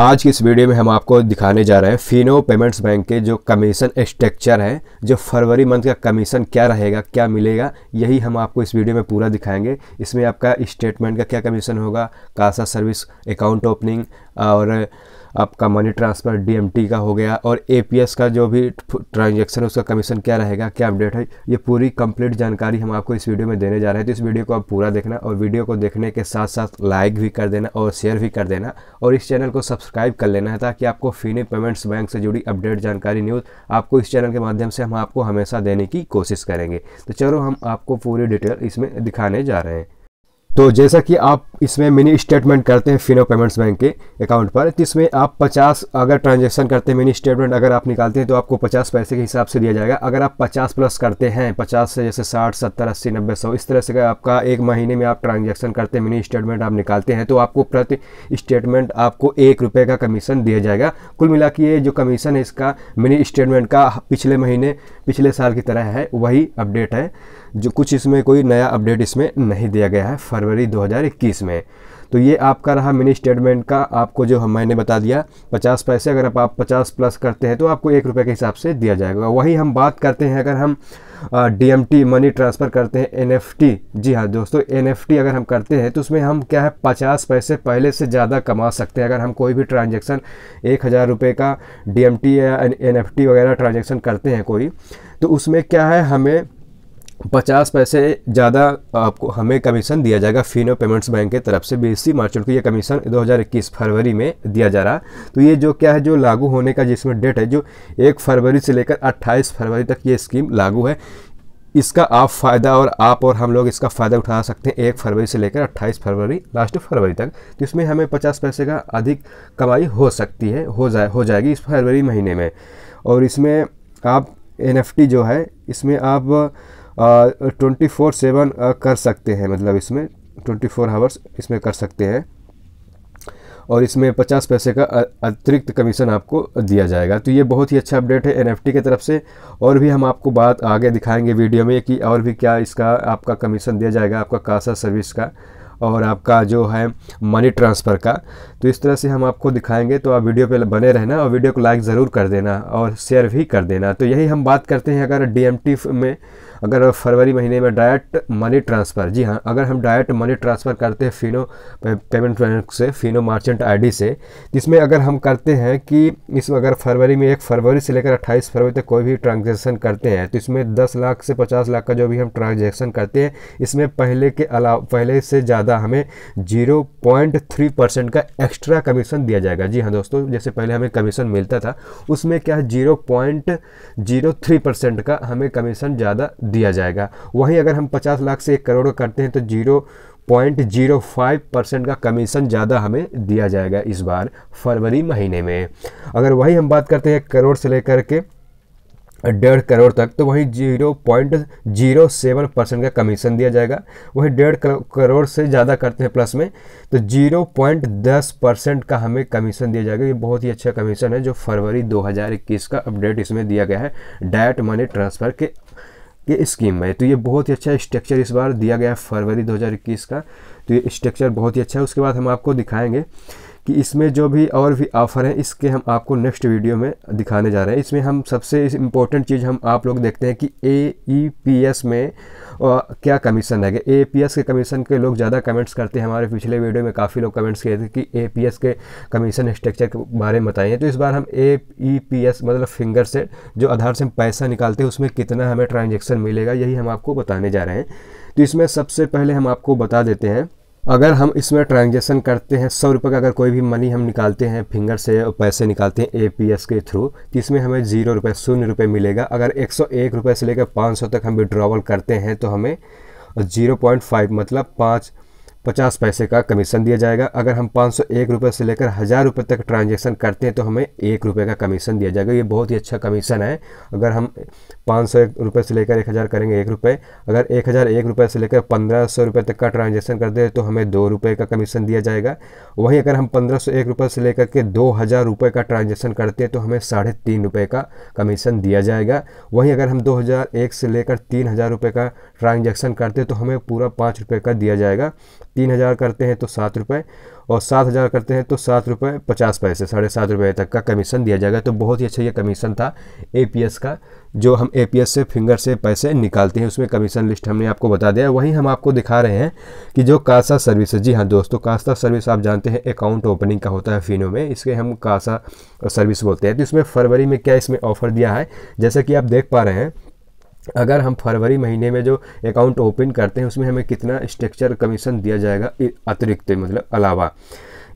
आज की इस वीडियो में हम आपको दिखाने जा रहे हैं फिनो पेमेंट्स बैंक के जो कमीशन स्ट्रक्चर है जो फरवरी मंथ का कमीशन क्या रहेगा क्या मिलेगा यही हम आपको इस वीडियो में पूरा दिखाएंगे इसमें आपका स्टेटमेंट का क्या कमीशन होगा कासा सर्विस अकाउंट ओपनिंग और आपका मनी ट्रांसफ़र डीएमटी का हो गया और एपीएस का जो भी ट्रांजेक्शन है उसका कमीशन क्या रहेगा क्या अपडेट है ये पूरी कंप्लीट जानकारी हम आपको इस वीडियो में देने जा रहे हैं तो इस वीडियो को आप पूरा देखना और वीडियो को देखने के साथ साथ लाइक भी कर देना और शेयर भी कर देना और इस चैनल को सब्सक्राइब कर लेना है ताकि आपको फिनी पेमेंट्स बैंक से जुड़ी अपडेट जानकारी न्यूज़ आपको इस चैनल के माध्यम से हम आपको हमेशा देने की कोशिश करेंगे तो चलो हम आपको पूरी डिटेल इसमें दिखाने जा रहे हैं तो जैसा कि आप इसमें मिनी स्टेटमेंट करते हैं फिनो पेमेंट्स बैंक के अकाउंट पर तो इसमें आप 50 अगर ट्रांजेक्शन करते हैं मिनी स्टेटमेंट अगर आप निकालते हैं तो आपको 50 पैसे के हिसाब से दिया जाएगा अगर आप 50 प्लस करते हैं 50 से जैसे 60 70 अस्सी नब्बे सौ इस तरह से आपका एक महीने में आप ट्रांजेक्शन करते हैं मिनी स्टेटमेंट आप निकालते हैं तो आपको प्रति स्टेटमेंट आपको एक रुपये का कमीशन दिया जाएगा कुल मिला के ये जो कमीशन है इसका मिनी स्टेटमेंट का पिछले महीने पिछले साल की तरह है वही अपडेट है जो कुछ इसमें कोई नया अपडेट इसमें नहीं दिया गया है फरवरी 2021 में तो ये आपका रहा मिनी स्टेटमेंट का आपको जो हम मैंने बता दिया पचास पैसे अगर आप, आप पचास प्लस करते हैं तो आपको एक रुपये के हिसाब से दिया जाएगा वही हम बात करते हैं अगर हम डी मनी ट्रांसफ़र करते हैं एन जी हाँ दोस्तों एन अगर हम करते हैं तो उसमें हम क्या है पचास पैसे पहले से ज़्यादा कमा सकते हैं अगर हम कोई भी ट्रांजेक्शन एक हज़ार रुपये का डी या एन वगैरह ट्रांजेक्शन करते हैं कोई तो उसमें क्या है हमें पचास पैसे ज़्यादा आपको हमें कमीशन दिया जाएगा फिनो पेमेंट्स बैंक के तरफ से बीएससी मार्चेंट को ये कमीशन 2021 फरवरी में दिया जा रहा तो ये जो क्या है जो लागू होने का जिसमें डेट है जो एक फरवरी से लेकर 28 फरवरी तक ये स्कीम लागू है इसका आप फ़ायदा और आप और हम लोग इसका फ़ायदा उठा सकते हैं एक फरवरी से लेकर अट्ठाईस फरवरी लास्ट फरवरी तक तो इसमें हमें पचास पैसे का अधिक कमाई हो सकती है हो जाए हो जाएगी इस फरवरी महीने में और इसमें आप एन जो है इसमें आप ट्वेंटी फोर सेवन कर सकते हैं मतलब इसमें ट्वेंटी फोर हावर्स इसमें कर सकते हैं और इसमें पचास पैसे का अतिरिक्त कमीशन आपको दिया जाएगा तो ये बहुत ही अच्छा अपडेट है एनएफटी की तरफ से और भी हम आपको बात आगे दिखाएंगे वीडियो में कि और भी क्या इसका आपका कमीशन दिया जाएगा आपका कासा सर्विस का और आपका जो है मनी ट्रांसफ़र का तो इस तरह से हम आपको दिखाएंगे तो आप वीडियो पे बने रहना और वीडियो को लाइक ज़रूर कर देना और शेयर भी कर देना तो यही हम बात करते हैं अगर डीएमटी में अगर फरवरी महीने में डायरेक्ट मनी ट्रांसफ़र जी हाँ अगर हम डायरेक्ट मनी ट्रांसफ़र करते हैं फिनो पेमेंट बैंक से फिनो मार्चेंट आईडी से जिसमें अगर हम करते हैं कि इस अगर फरवरी में एक फरवरी से लेकर अट्ठाईस फरवरी तक कोई भी ट्रांजेक्शन करते हैं तो इसमें दस लाख से पचास लाख का जो भी हम ट्रांजेक्शन करते हैं इसमें पहले के अलावा पहले से ज़्यादा हमें जीरो पॉइंट थ्री परसेंट का एक्स्ट्रा कमीशन दिया जाएगा जी हाँ दोस्तों जैसे पहले हमें कमीशन मिलता था उसमें क्या है zero point zero three percent का हमें कमीशन ज़्यादा दिया जाएगा वहीं अगर हम पचास लाख से एक करोड़ करते हैं तो zero point zero five percent का कमीशन ज़्यादा हमें दिया जाएगा इस बार फरवरी महीने में अगर वही हम बात करते हैं एक करोड़ से लेकर के डेढ़ करोड़ तक तो वहीं zero point zero seven percent का कमीशन दिया जाएगा वहीं डेढ़ करोड़ से ज़्यादा करते हैं प्लस में तो जीरो पॉइंट दस परसेंट का हमें कमीशन दिया जाएगा ये बहुत ही अच्छा कमीशन है जो फरवरी 2021 का अपडेट इसमें दिया गया है डायरेक्ट मनी ट्रांसफ़र के ये स्कीम में तो ये बहुत ही अच्छा स्ट्रक्चर इस बार दिया गया है फरवरी 2021 का तो ये स्ट्रक्चर बहुत ही अच्छा है उसके बाद हम आपको दिखाएंगे कि इसमें जो भी और भी ऑफ़र हैं इसके हम आपको नेक्स्ट वीडियो में दिखाने जा रहे हैं इसमें हम सबसे इस इम्पोर्टेंट चीज़ हम आप लोग देखते हैं कि ए ई पी एस में और क्या कमीशन है ए पी एस के कमीशन के लोग ज़्यादा कमेंट्स करते हैं हमारे पिछले वीडियो में काफ़ी लोग कमेंट्स किए थे कि ए के कमीशन स्ट्रक्चर के बारे में बताइए तो इस बार हम ए पी एस मतलब फिंगर से जो आधार से हम पैसा निकालते हैं उसमें कितना हमें ट्रांजेक्शन मिलेगा यही हम आपको बताने जा रहे हैं तो इसमें सबसे पहले हम आपको बता देते हैं अगर हम इसमें ट्रांजेक्शन करते हैं सौ रुपये का अगर कोई भी मनी हम निकालते हैं फिंगर से पैसे निकालते हैं ए के थ्रू तो इसमें हमें जीरो रुपये शून्य रुपये मिलेगा अगर एक सौ एक रुपये से लेकर पाँच सौ तक हम विड्रॉवल करते हैं तो हमें जीरो पॉइंट फाइव मतलब पाँच पचास पैसे का कमीशन दिया जाएगा अगर हम पाँच सौ एक रुपये से लेकर हज़ार रुपये तक ट्रांजैक्शन करते हैं तो हमें एक रुपये का कमीशन दिया जाएगा ये बहुत ही अच्छा कमीशन है अगर हम पाँच सौ एक रुपये से लेकर एक हज़ार करेंगे एक रुपये अगर एक हज़ार एक रुपये से लेकर पंद्रह सौ रुपये तक का ट्रांजेक्शन करते हैं तो हमें दो रुपये का कमीशन दिया जाएगा वहीं अगर हम पंद्रह सौ एक रुपये से लेकर के दो हज़ार रुपये का ट्रांजेक्शन करते हैं तो हमें साढ़े तीन रुपये का कमीशन दिया जाएगा वहीं अगर हम दो हज़ार एक से लेकर तीन हज़ार रुपये का ट्रांजेक्शन करते हैं तो हमें पूरा पाँच रुपये का दिया जाएगा तीन हज़ार करते हैं तो सात रुपये और सात हज़ार करते हैं तो सात रुपये पचास पैसे साढ़े सात रुपये तक का कमीशन दिया जाएगा तो बहुत ही अच्छा ये कमीशन था ए का जो हम ए से फिंगर से पैसे निकालते हैं उसमें कमीशन लिस्ट हमने आपको बता दिया वहीं हम आपको दिखा रहे हैं कि जो कासा सर्विस है जी हाँ दोस्तों कासा सर्विस आप जानते हैं अकाउंट ओपनिंग का होता है फिनो में इसके हम कासा सर्विस बोलते हैं तो इसमें फरवरी में क्या इसमें ऑफर दिया है जैसा कि आप देख पा रहे हैं अगर हम फरवरी महीने में जो अकाउंट ओपन करते हैं उसमें हमें कितना स्ट्रक्चर कमीशन दिया जाएगा अतिरिक्त मतलब अलावा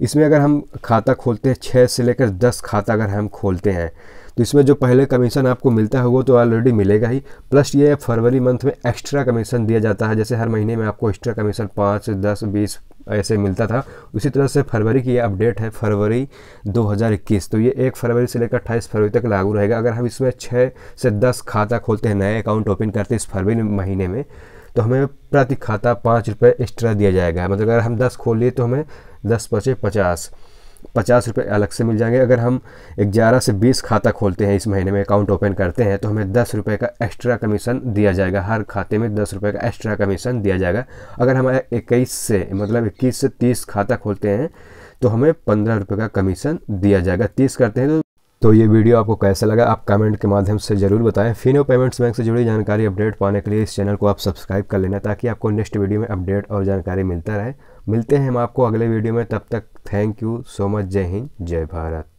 इसमें अगर हम खाता खोलते हैं छः से लेकर दस खाता अगर हम खोलते हैं तो इसमें जो पहले कमीशन आपको मिलता है वो तो ऑलरेडी मिलेगा ही प्लस ये फरवरी मंथ में एक्स्ट्रा कमीशन दिया जाता है जैसे हर महीने में आपको एक्स्ट्रा कमीशन पाँच दस बीस ऐसे मिलता था उसी तरह से फरवरी की ये अपडेट है फरवरी 2021 तो ये एक फरवरी से लेकर अट्ठाईस फरवरी तक लागू रहेगा अगर हम इसमें छः से दस खाता खोलते हैं नए अकाउंट ओपन करते हैं इस फरवरी महीने में तो हमें प्रति खाता पाँच रुपये एक्स्ट्रा दिया जाएगा मतलब अगर हम दस खोल लिए तो हमें दस पचे पचास पचास रुपये अलग से मिल जाएंगे अगर हम ग्यारह से बीस खाता खोलते हैं इस महीने में अकाउंट ओपन करते हैं तो हमें दस रुपये का एक्स्ट्रा कमीशन दिया जाएगा हर खाते में दस रुपये का एक्स्ट्रा कमीशन दिया जाएगा अगर हम इक्कीस से मतलब इक्कीस से तीस खाता खोलते हैं तो हमें पंद्रह रुपये का कमीशन दिया जाएगा तीस करते हैं तो तो ये वीडियो आपको कैसा लगा आप कमेंट के माध्यम से जरूर बताएं फिनो पेमेंट्स बैंक से जुड़ी जानकारी अपडेट पाने के लिए इस चैनल को आप सब्सक्राइब कर लेना ताकि आपको नेक्स्ट वीडियो में अपडेट और जानकारी मिलता रहे मिलते हैं हम आपको अगले वीडियो में तब तक थैंक यू सो मच जय हिंद जय भारत